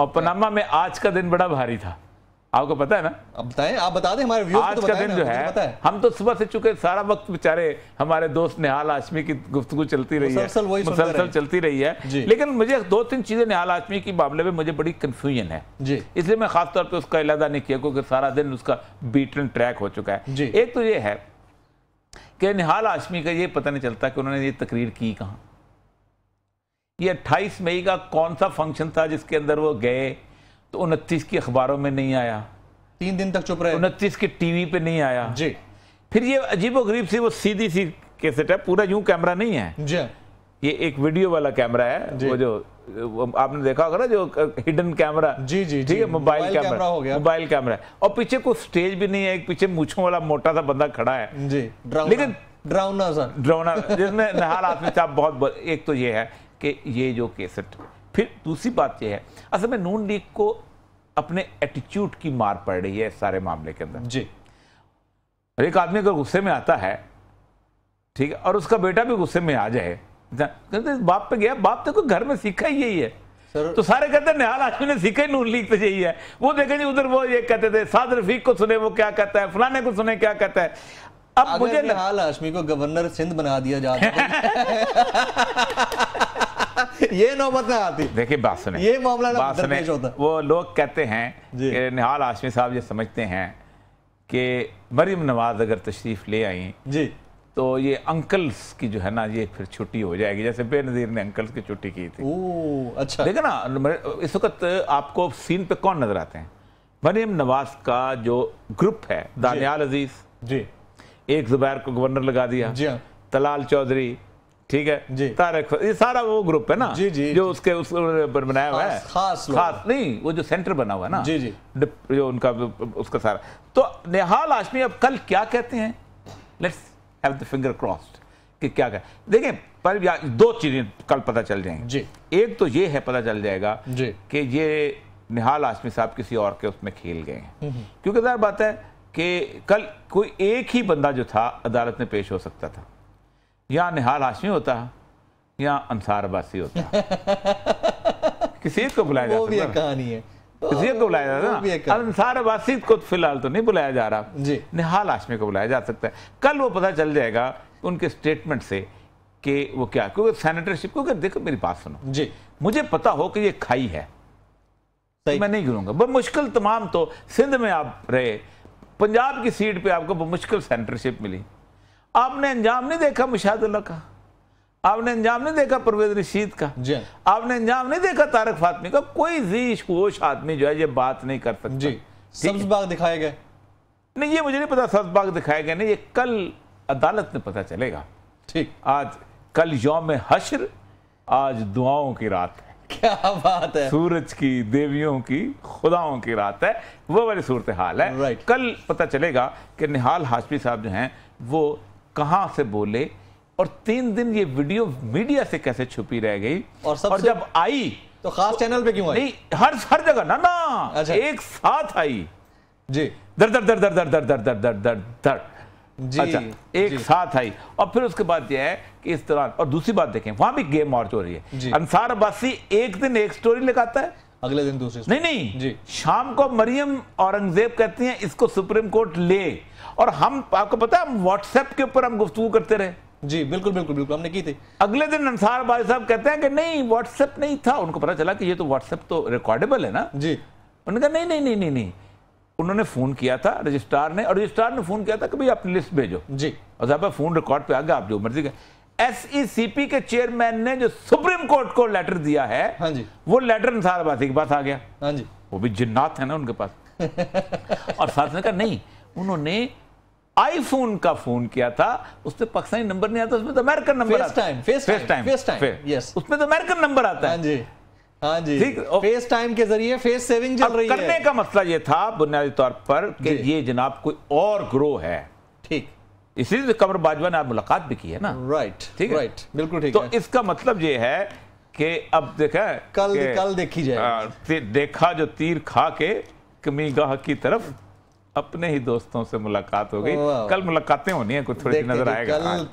और पनामा में आज का दिन बड़ा भारी था आपको पता है ना अब बताएं आप बता दें हमारे आज तो का दिन जो है, है हम तो सुबह से चुके सारा वक्त बेचारे हमारे दोस्त निहाल आशमी की गुफ्तु चलती रही है मुसलसल चलती रही है लेकिन मुझे दो तीन चीजें निहाल आशमी के मामले में मुझे बड़ी कंफ्यूजन है इसलिए मैं खासतौर पर उसका इलादा नहीं किया क्योंकि सारा दिन उसका बीटन ट्रैक हो चुका है एक तो ये है कि निहाल आशमी का ये पता नहीं चलता कि उन्होंने ये तकरीर की कहाँ कि 28 मई का कौन सा फंक्शन था जिसके अंदर वो गए तो उनतीस की अखबारों में नहीं आया तीन दिन तक चुप रहे उनतीस के टीवी पे नहीं आया जी फिर ये अजीब गरीब सी वो सीधी सी कैसेट है पूरा यूं कैमरा नहीं है जी ये एक वीडियो वाला कैमरा है वो जो आपने देखा होगा ना जो हिडन कैमरा जी जी ठीक है मोबाइल कैमरा हो गया मोबाइल कैमरा और पीछे कोई स्टेज भी नहीं है एक पीछे मूछों वाला मोटा सा बंदा खड़ा है जी लेकिन ड्राउना सर ड्राउना जिसमें नहाल आदमी साहब बहुत एक तो ये है कि ये जो केसेट फिर दूसरी बात यह है असल में नून लीग को अपने एटीट्यूड की मार पड़ रही है इस सारे मामले के अंदर जी एक आदमी अगर गुस्से में आता है ठीक है और उसका बेटा भी गुस्से में आ जाए कहते बाप पे गया बाप तो घर में सीखा ही यही है सर... तो सारे कहते निहाल आदमी ने सीखा ही नून लीग पे यही है वो देखे जी उधर वो ये कहते थे साद रफीक को सुने वो क्या कहता है फलाने को सुने क्या कहता है अब मुझे निहाल आशमी को गवर्नर सिंध बना दिया जा ये नौबत नहीं आती देखिए बात सुने ये मामला बात सुने होता वो लोग कहते हैं निहाल आशमी साहब ये समझते हैं कि मरीम नवाज अगर तशरीफ ले आई जी तो ये अंकल्स की जो है ना ये फिर छुट्टी हो जाएगी जैसे बेनज़ीर ने अंकल्स की छुट्टी की थी अच्छा देखे ना इस वक्त आपको सीन पे कौन नजर आते हैं मरीम नवाज का जो ग्रुप है दानियाल अजीज जी एक जुबैर को गवर्नर लगा दिया जी हाँ। तलाल चौधरी ठीक है जी तारक ये सारा वो ग्रुप है ना जी जी जो जी, उसके उस पर बनाया हुआ है खास खास नहीं वो जो सेंटर बना हुआ है ना जी जी जो उनका उसका सारा तो निहाल आशमी अब कल क्या कहते हैं let's have the finger crossed कि क्या कहें देखें पर दो चीजें कल पता चल जाएंगी जी एक तो ये है पता चल जाएगा जी कि ये निहाल आशमी साहब किसी और के उसमें खेल गए हैं हम्म, हम्म। क्योंकि बात है कि कल कोई एक ही बंदा जो था अदालत में पेश हो सकता था या निहाल हाशमी होता या अंसार बासी होता किसी को बुलाया जा सकता कहानी है किसी को बुलाया जाता है अंसार को फिलहाल तो नहीं बुलाया जा रहा निहाल हाशमी को बुलाया जा सकता है कल वो पता चल जाएगा उनके स्टेटमेंट से कि वो क्या क्योंकि सैनिटरशिप को देखो मेरी बात सुनो जी मुझे पता हो कि ये खाई है तो मैं नहीं गिरूंगा बहुत मुश्किल तमाम तो सिंध में आप रहे पंजाब की सीट पे आपको मुश्किल सेंटरशिप मिली आपने अंजाम नहीं देखा मुशादुल्ला का आपने अंजाम नहीं देखा परवेज रशीद का आपने अंजाम नहीं देखा तारक फातमी का कोई जीश वोश आदमी जो है ये बात नहीं कर सकता जी सब्ज दिखाए गए नहीं ये मुझे नहीं पता सब्ज बाग दिखाए गए नहीं ये कल अदालत में पता चलेगा ठीक आज कल यौम हशर आज दुआओं की रात है क्या बात है सूरज की देवियों की खुदाओं की रात है वो वाली सूरत हाल है कल पता चलेगा कि निहाल हाशमी साहब जो हैं वो कहां से बोले और तीन दिन ये वीडियो मीडिया से कैसे छुपी रह गई और, और जब आई तो खास तो, चैनल पे क्यों आई नहीं हर हर जगह ना ना अच्छा। एक साथ आई जी दर दर दर दर दर दर दर दर दर दर दर जी अच्छा एक जी। साथ आई और फिर उसके बाद यह है कि इस दौरान और दूसरी बात देखें वहां भी गेम और हो रही है अंसार अब्बासी एक दिन एक स्टोरी लगाता है अगले दिन दूसरी नहीं नहीं जी शाम को मरियम औरंगजेब कहती हैं इसको सुप्रीम कोर्ट ले और हम आपको पता है व्हाट्सएप के ऊपर हम गुफ्तु करते रहे जी बिल्कुल बिल्कुल बिल्कुल हमने की थी अगले दिन अंसार भाई साहब कहते हैं कि नहीं व्हाट्सएप नहीं था उनको पता चला कि ये तो व्हाट्सएप तो रिकॉर्डेबल है ना जी उन्होंने कहा नहीं नहीं नहीं नहीं नहीं उन्होंने फोन किया था रजिस्ट्रार ने और रजिस्ट्रार ने फोन किया था कि भाई आप लिस्ट भेजो जी और साहब फोन रिकॉर्ड पे आ गया आप जो मर्जी का एसईसीपी e के चेयरमैन ने जो सुप्रीम कोर्ट को लेटर दिया है हाँ जी वो लेटर निसार अब्बासी के पास आ गया हाँ जी वो भी जिन्नात है ना उनके पास और साथ ने कहा नहीं उन्होंने आईफोन का फोन किया था उसमें पाकिस्तानी नंबर नहीं आता उसमें तो American number face time face time उसमें तो अमेरिकन नंबर आता है हाँ जी हाँ जी ठीक फेस टाइम के जरिए फेस सेविंग चल रही करने है करने का मसला ये था बुनियादी तौर पर कि ये जनाब कोई और ग्रो है ठीक इसीलिए तो कमर बाजवा ने आप मुलाकात भी की है ना राइट ठीक है राइट बिल्कुल ठीक तो है। इसका मतलब ये है कि अब देखा कल कल देखी जाए हाँ, देखा जो तीर खा के कमी गाह की तरफ अपने ही दोस्तों से मुलाकात हो गई oh, कल मुलाकातें होनी है कुछ थोड़ी नजर आएगा हाँ।